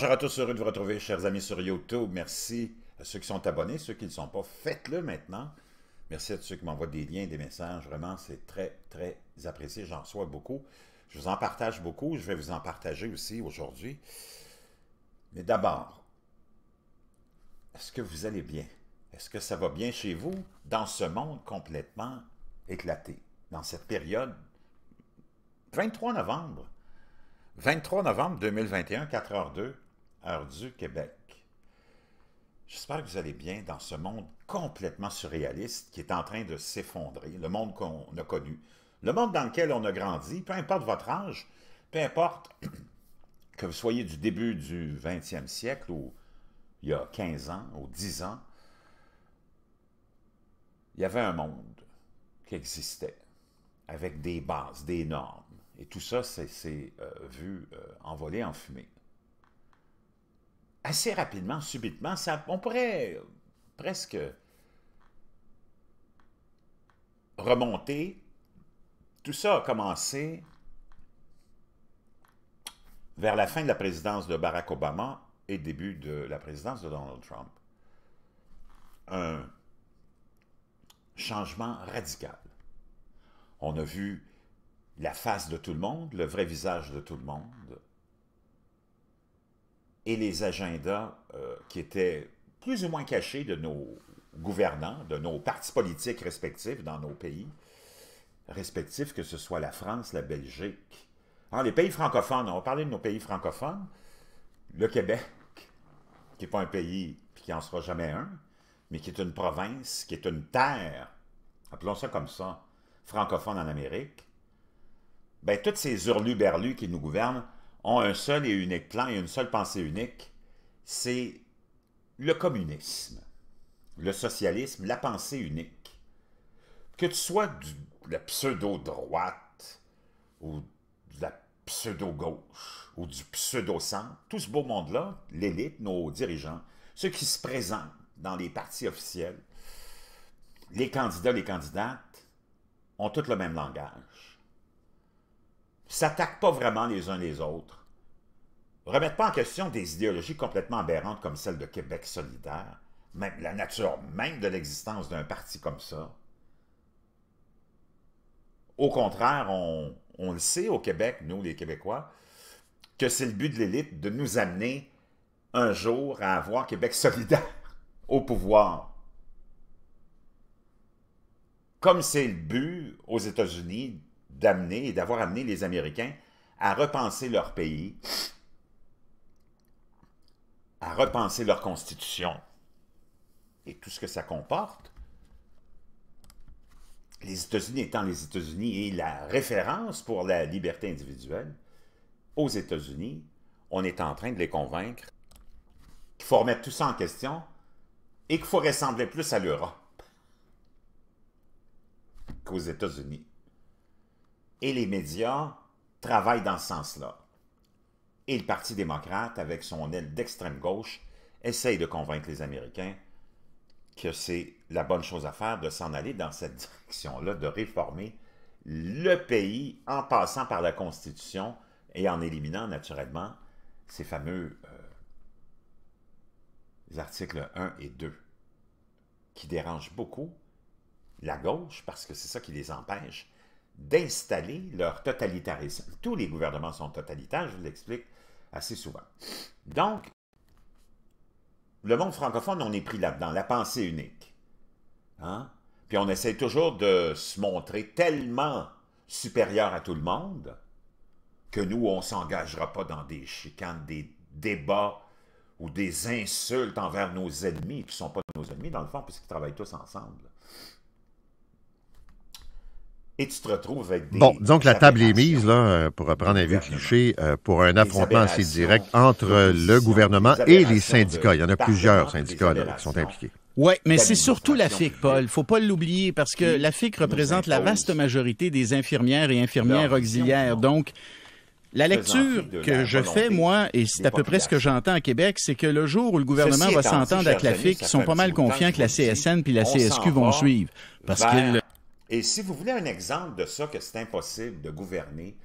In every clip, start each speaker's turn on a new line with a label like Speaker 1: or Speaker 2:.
Speaker 1: Bonjour à tous, heureux de vous retrouver, chers amis sur YouTube. Merci à ceux qui sont abonnés, ceux qui ne sont pas, faites-le maintenant. Merci à ceux qui m'envoient des liens, des messages. Vraiment, c'est très, très apprécié. J'en reçois beaucoup. Je vous en partage beaucoup. Je vais vous en partager aussi aujourd'hui. Mais d'abord, est-ce que vous allez bien? Est-ce que ça va bien chez vous dans ce monde complètement éclaté, dans cette période 23 novembre 23 novembre 2021, 4h02, heure du Québec. J'espère que vous allez bien dans ce monde complètement surréaliste qui est en train de s'effondrer, le monde qu'on a connu, le monde dans lequel on a grandi, peu importe votre âge, peu importe que vous soyez du début du 20e siècle ou il y a 15 ans ou 10 ans, il y avait un monde qui existait avec des bases, des normes. Et tout ça s'est euh, vu euh, envoler en fumée assez rapidement, subitement, on pourrait presque remonter. Tout ça a commencé vers la fin de la présidence de Barack Obama et début de la présidence de Donald Trump. Un changement radical. On a vu la face de tout le monde, le vrai visage de tout le monde et les agendas euh, qui étaient plus ou moins cachés de nos gouvernants, de nos partis politiques respectifs dans nos pays, respectifs que ce soit la France, la Belgique. Ah, les pays francophones, on va parler de nos pays francophones, le Québec, qui n'est pas un pays et qui n'en sera jamais un, mais qui est une province, qui est une terre, appelons ça comme ça, francophone en Amérique, ben, toutes ces hurlus-berlus qui nous gouvernent, ont un seul et unique plan et une seule pensée unique, c'est le communisme, le socialisme, la pensée unique. Que tu sois de la pseudo-droite ou de la pseudo-gauche ou du pseudo-centre, tout ce beau monde-là, l'élite, nos dirigeants, ceux qui se présentent dans les partis officiels, les candidats, les candidates, ont tous le même langage s'attaquent pas vraiment les uns les autres, remettent pas en question des idéologies complètement aberrantes comme celle de Québec solidaire, même la nature même de l'existence d'un parti comme ça. Au contraire, on, on le sait au Québec, nous les Québécois, que c'est le but de l'élite de nous amener un jour à avoir Québec solidaire au pouvoir. Comme c'est le but aux États-Unis d'amener et d'avoir amené les Américains à repenser leur pays, à repenser leur constitution et tout ce que ça comporte, les États-Unis étant les États-Unis et la référence pour la liberté individuelle, aux États-Unis, on est en train de les convaincre qu'il faut remettre tout ça en question et qu'il faut ressembler plus à l'Europe qu'aux États-Unis et les médias travaillent dans ce sens-là. Et le Parti démocrate, avec son aile d'extrême gauche, essaye de convaincre les Américains que c'est la bonne chose à faire de s'en aller dans cette direction-là, de réformer le pays en passant par la Constitution et en éliminant naturellement ces fameux euh, articles 1 et 2 qui dérangent beaucoup la gauche parce que c'est ça qui les empêche d'installer leur totalitarisme. Tous les gouvernements sont totalitaires, je vous l'explique assez souvent. Donc, le monde francophone, on est pris là-dedans, la pensée unique. Hein? Puis on essaie toujours de se montrer tellement supérieur à tout le monde que nous, on ne s'engagera pas dans des chicanes, des débats ou des insultes envers nos ennemis, qui ne sont pas nos ennemis dans le fond, puisqu'ils travaillent tous ensemble et tu te avec Bon, donc la table est mise, là, euh, pour reprendre
Speaker 2: un vieux cliché, euh, pour un affrontement assez direct entre euh, le gouvernement et les syndicats. Il y en a plusieurs syndicats qui sont impliqués. Oui, mais c'est surtout la FIC, Paul. faut pas l'oublier parce que la FIC représente la vaste majorité des infirmières et infirmières auxiliaires. Donc, la lecture que je fais, moi, et c'est à peu près ce que j'entends à Québec, c'est que le jour où le gouvernement va s'entendre avec la FIC, ils sont pas mal confiants que la CSN puis la CSQ vont suivre. Parce qu'ils
Speaker 1: et si vous voulez un exemple de ça, que c'est impossible de gouverner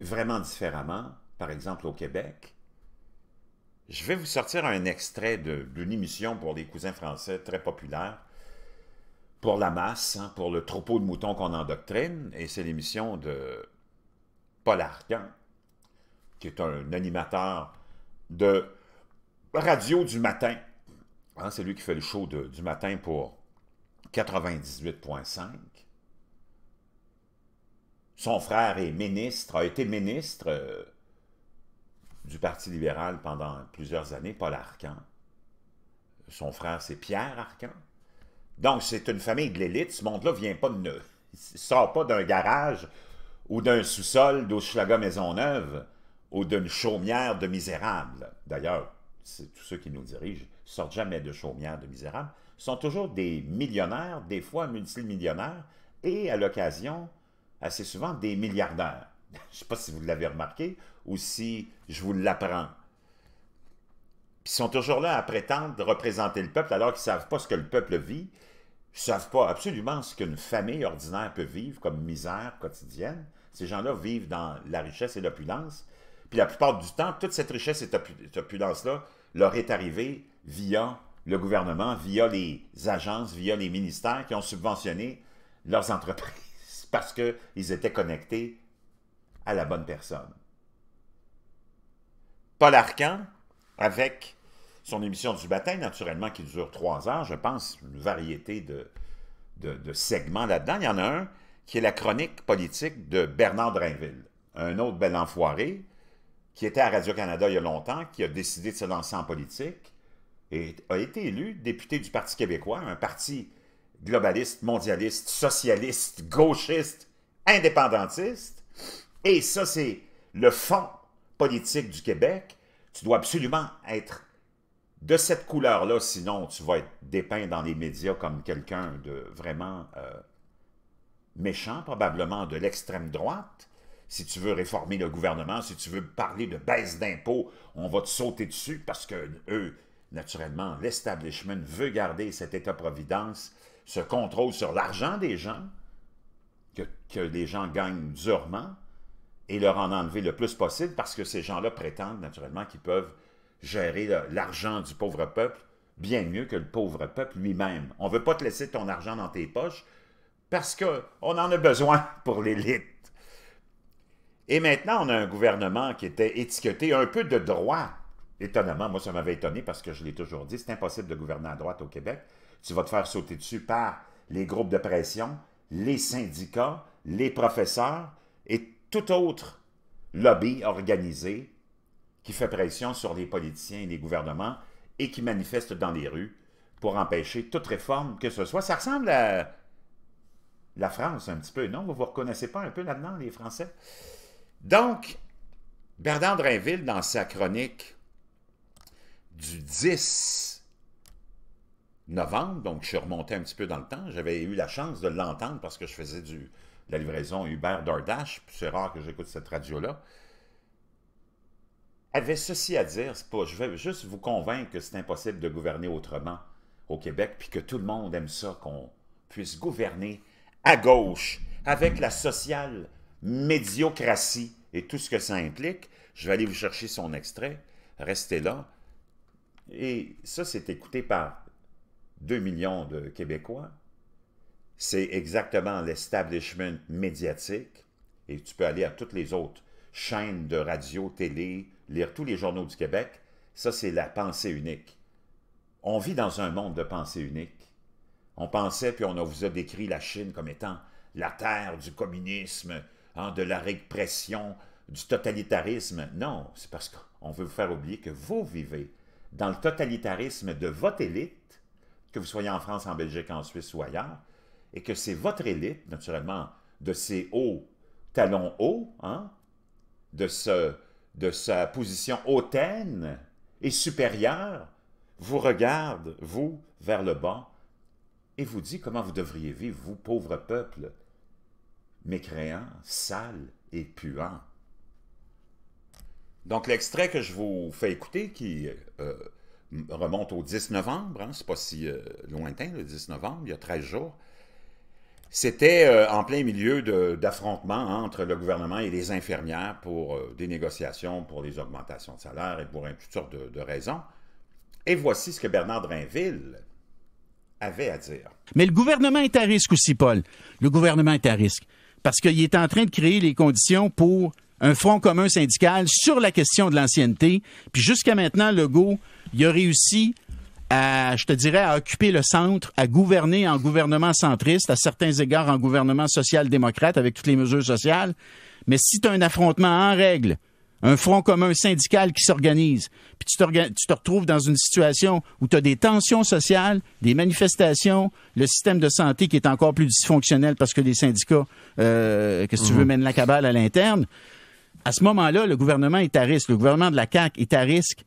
Speaker 1: vraiment différemment, par exemple au Québec, je vais vous sortir un extrait d'une émission pour les cousins français très populaire, pour la masse, hein, pour le troupeau de moutons qu'on endoctrine, et c'est l'émission de Paul Arcan, qui est un animateur de radio du matin Hein, c'est lui qui fait le show du matin pour 98.5. Son frère est ministre, a été ministre euh, du Parti libéral pendant plusieurs années, Paul Arcan. Son frère, c'est Pierre Arcan. Donc, c'est une famille de l'élite. Ce monde-là vient pas de... Il sort pas d'un garage ou d'un sous-sol maison Maisonneuve ou d'une chaumière de misérables. D'ailleurs, c'est tous ceux qui nous dirigent sortent jamais de chaumières de misérables, sont toujours des millionnaires, des fois multimillionnaires, et à l'occasion, assez souvent, des milliardaires. je ne sais pas si vous l'avez remarqué ou si je vous l'apprends. Ils sont toujours là à prétendre représenter le peuple alors qu'ils ne savent pas ce que le peuple vit, ne savent pas absolument ce qu'une famille ordinaire peut vivre comme misère quotidienne. Ces gens-là vivent dans la richesse et l'opulence. Puis la plupart du temps, toute cette richesse et cette opulence-là leur est arrivée via le gouvernement, via les agences, via les ministères qui ont subventionné leurs entreprises parce qu'ils étaient connectés à la bonne personne. Paul Arcan, avec son émission du matin, naturellement, qui dure trois heures, je pense, une variété de, de segments là-dedans. Il y en a un qui est la chronique politique de Bernard Drainville, un autre bel enfoiré qui était à Radio-Canada il y a longtemps, qui a décidé de se lancer en politique, a été élu député du Parti québécois, un parti globaliste, mondialiste, socialiste, gauchiste, indépendantiste. Et ça, c'est le fond politique du Québec. Tu dois absolument être de cette couleur-là, sinon tu vas être dépeint dans les médias comme quelqu'un de vraiment euh, méchant, probablement de l'extrême droite. Si tu veux réformer le gouvernement, si tu veux parler de baisse d'impôts, on va te sauter dessus parce que eux, Naturellement, l'establishment veut garder cet état-providence, ce contrôle sur l'argent des gens, que, que, les gens gagnent durement, et leur en enlever le plus possible, parce que ces gens-là prétendent naturellement qu'ils peuvent gérer l'argent du pauvre peuple bien mieux que le pauvre peuple lui-même. On ne veut pas te laisser ton argent dans tes poches, parce qu'on en a besoin pour l'élite. Et maintenant, on a un gouvernement qui était étiqueté un peu de droit, étonnamment, moi, ça m'avait étonné parce que je l'ai toujours dit, c'est impossible de gouverner à droite au Québec. Tu vas te faire sauter dessus par les groupes de pression, les syndicats, les professeurs et tout autre lobby organisé qui fait pression sur les politiciens et les gouvernements et qui manifeste dans les rues pour empêcher toute réforme que ce soit. Ça ressemble à la France un petit peu, non? Vous ne vous reconnaissez pas un peu là-dedans, les Français? Donc, Bernard Drainville, dans sa chronique du 10 novembre, donc je suis remonté un petit peu dans le temps. J'avais eu la chance de l'entendre parce que je faisais du, de la livraison Uber DoorDash. C'est rare que j'écoute cette radio-là. Avait ceci à dire, pas, je vais juste vous convaincre que c'est impossible de gouverner autrement au Québec, puis que tout le monde aime ça, qu'on puisse gouverner à gauche, avec la sociale médiocratie et tout ce que ça implique. Je vais aller vous chercher son extrait. Restez là. Et ça, c'est écouté par 2 millions de Québécois. C'est exactement l'establishment médiatique. Et tu peux aller à toutes les autres chaînes de radio, télé, lire tous les journaux du Québec. Ça, c'est la pensée unique. On vit dans un monde de pensée unique. On pensait, puis on vous a décrit la Chine comme étant la terre du communisme, hein, de la répression, du totalitarisme. Non, c'est parce qu'on veut vous faire oublier que vous vivez dans le totalitarisme de votre élite, que vous soyez en France, en Belgique, en Suisse ou ailleurs, et que c'est votre élite, naturellement, de ses hauts talons hauts, hein, de, ce, de sa position hautaine et supérieure, vous regarde, vous, vers le bas, et vous dit comment vous devriez vivre, vous, pauvre peuple, mécréant, sale et puants. Donc, l'extrait que je vous fais écouter, qui euh, remonte au 10 novembre, hein, c'est pas si euh, lointain, le 10 novembre, il y a 13 jours, c'était euh, en plein milieu d'affrontements entre le gouvernement et les infirmières pour des négociations, pour les augmentations de salaire et pour toutes sortes de, raisons. Et voici ce que Bernard Drinville avait à dire.
Speaker 2: Mais le gouvernement est à risque aussi, Paul. Le gouvernement est à risque parce qu'il est en train de créer les conditions pour un front commun syndical sur la question de l'ancienneté. Puis jusqu'à maintenant, Legault, il a réussi à, je te dirais, à occuper le centre, à gouverner en gouvernement centriste, à certains égards en gouvernement social-démocrate avec toutes les mesures sociales. Mais si tu as un affrontement en règle, un front commun syndical qui s'organise, puis tu te, retrouves dans une situation où tu as des tensions sociales, des manifestations, le système de santé qui est encore plus dysfonctionnel parce que les syndicats, euh, que tu veux, mhm. mènent la cabale à l'interne. À ce moment-là, le gouvernement est à risque, le gouvernement de la CAQ est à risque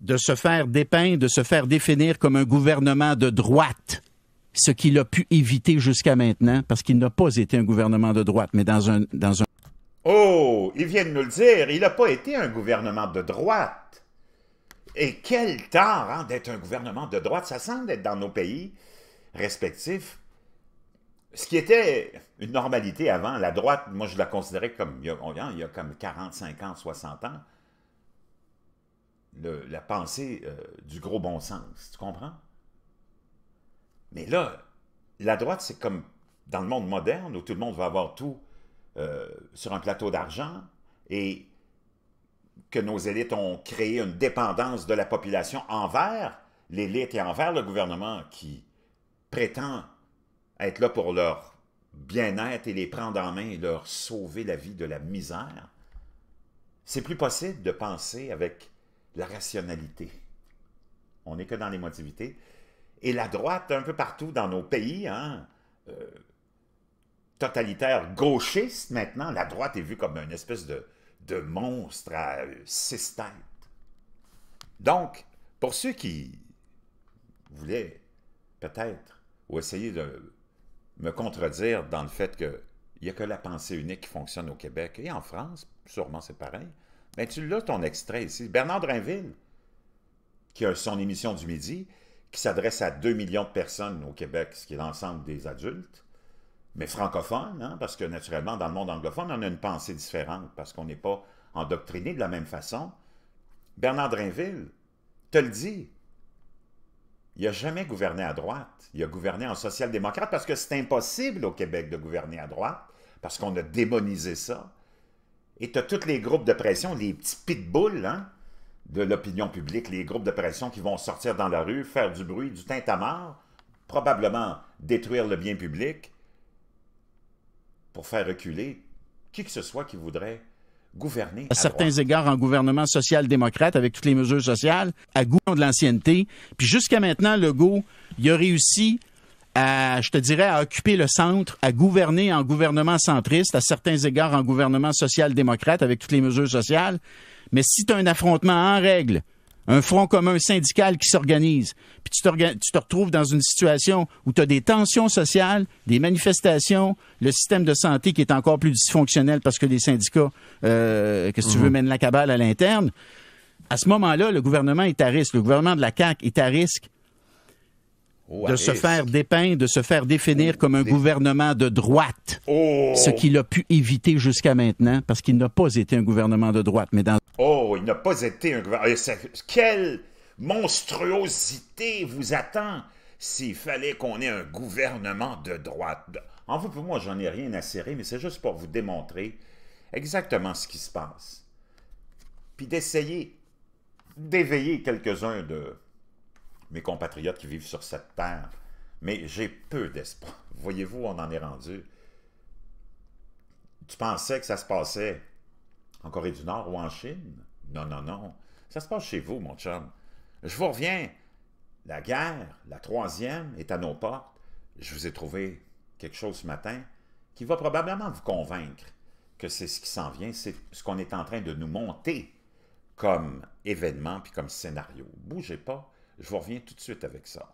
Speaker 2: de se faire dépeindre, de se faire définir comme un gouvernement de droite, ce qu'il a pu éviter jusqu'à maintenant, parce qu'il n'a pas été un gouvernement de droite, mais dans un... Dans un...
Speaker 1: Oh, il vient de nous le dire, il n'a pas été un gouvernement de droite. Et quel tort d'être un gouvernement de droite, ça semble être dans nos pays respectifs ce qui était une normalité avant, la droite, moi je la considérais comme, il y a, il y a comme 40, ans, 60 ans, la pensée euh, du gros bon sens, tu comprends? Mais là, la droite, c'est comme dans le monde moderne, où tout le monde va avoir tout euh, sur un plateau d'argent, et que nos élites ont créé une dépendance de la population envers l'élite et envers le gouvernement qui prétend être là pour leur bien-être et les prendre en main et leur sauver la vie de la misère, c'est plus possible de penser avec la rationalité. On n'est que dans l'émotivité. Et la droite, un peu partout dans nos pays, hein, euh, totalitaire gauchiste maintenant, la droite est vue comme une espèce de, de monstre à euh, six têtes. Donc, pour ceux qui voulaient peut-être ou essayer de me contredire dans le fait que n'y a que la pensée unique qui fonctionne au Québec et en France, sûrement c'est pareil. Mais ben, tu l'as ton extrait ici. Bernard Drinville, qui a son émission du midi, qui s'adresse à 2 millions de personnes au Québec, ce qui est l'ensemble des adultes, mais francophones, hein, parce que naturellement, dans le monde anglophone, on a une pensée différente, parce qu'on n'est pas endoctriné de la même façon. Bernard Drinville te le dit, il n'a jamais gouverné à droite. Il a gouverné en social-démocrate parce que c'est impossible au Québec de gouverner à droite, parce qu'on a démonisé ça. Et tu as tous les groupes de pression, les petits pitbulls hein, de l'opinion publique, les groupes de pression qui vont sortir dans la rue, faire du bruit, du tintamarre, probablement détruire le bien public pour faire reculer qui que ce soit qui voudrait à, certains
Speaker 2: égards, en gouvernement social-démocrate, avec toutes les mesures sociales, à goût de l'ancienneté. Puis jusqu'à maintenant, Legault, il a réussi à, je te dirais, à occuper le centre, à gouverner en gouvernement centriste, à certains égards en gouvernement social-démocrate, avec toutes les mesures sociales. Mais si tu as un affrontement en règle un front commun syndical qui s'organise. Puis tu te, retrouves dans une situation où tu as des tensions sociales, des manifestations, le système de santé qui est encore plus dysfonctionnel parce que les syndicats, euh, que tu veux, mhm. mènent la cabale à l'interne. À ce moment-là, le gouvernement est à risque. Le gouvernement de la CAQ est à risque de se faire dépeindre, de se faire définir comme un gouvernement de droite, oh. ce qu'il a pu éviter jusqu'à maintenant, parce qu'il n'a pas été un gouvernement de droite. Mais dans
Speaker 1: Oh, il n'a pas été un gouvernement. Quelle monstruosité vous attend s'il fallait qu'on ait un gouvernement de droite. En vous, pour moi, j'en ai rien à serrer, mais c'est juste pour vous démontrer exactement ce qui se passe. Puis d'essayer d'éveiller quelques-uns de mes compatriotes qui vivent sur cette terre. Mais j'ai peu d'espoir. Voyez-vous, on en est rendu. Tu pensais que ça se passait en Corée du Nord ou en Chine? Non, non, non. Ça se passe chez vous, mon chum. Je vous reviens. La guerre, la troisième, est à nos portes. Je vous ai trouvé quelque chose ce matin qui va probablement vous convaincre que c'est ce qui s'en vient, c'est ce qu'on est en train de nous monter comme événement puis comme scénario. Bougez pas, je vous reviens tout de suite avec ça.